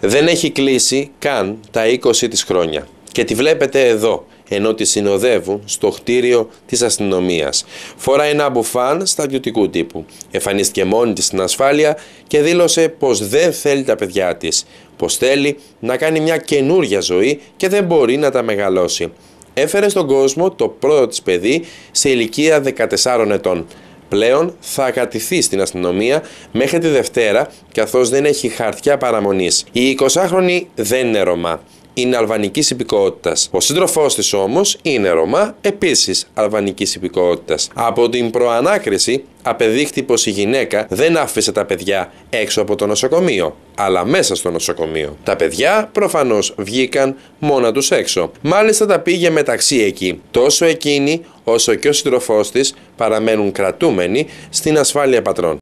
δεν έχει κλείσει καν τα 20 της χρόνια και τη βλέπετε εδώ ενώ τη συνοδεύουν στο χτίριο της αστυνομίας. Φοράει ένα μπουφάν στρατιωτικού τύπου. Εφανίστηκε μόνη της στην ασφάλεια και δήλωσε πως δεν θέλει τα παιδιά της, πως θέλει να κάνει μια καινούργια ζωή και δεν μπορεί να τα μεγαλώσει. Έφερε στον κόσμο το πρώτο της παιδί σε ηλικία 14 ετών πλέον θα κατηθεί στην αστυνομία μέχρι τη Δευτέρα καθώς δεν έχει χαρτιά παραμονής. Η 20χρονη δεν είναι Ρωμά. Είναι αλβανικής υπηκότητας. Ο σύντροφός της όμως είναι Ρωμά, επίσης αλβανικής υπηκότητας. Από την προανάκριση απεδείχθη πως η γυναίκα δεν άφησε τα παιδιά έξω από το νοσοκομείο, αλλά μέσα στο νοσοκομείο. Τα παιδιά προφανώς βγήκαν μόνα τους έξω. Μάλιστα τα πήγε μεταξύ εκεί. Τόσο εκείνη όσο και ο συντροφό της παραμένουν κρατούμενοι στην ασφάλεια πατρών.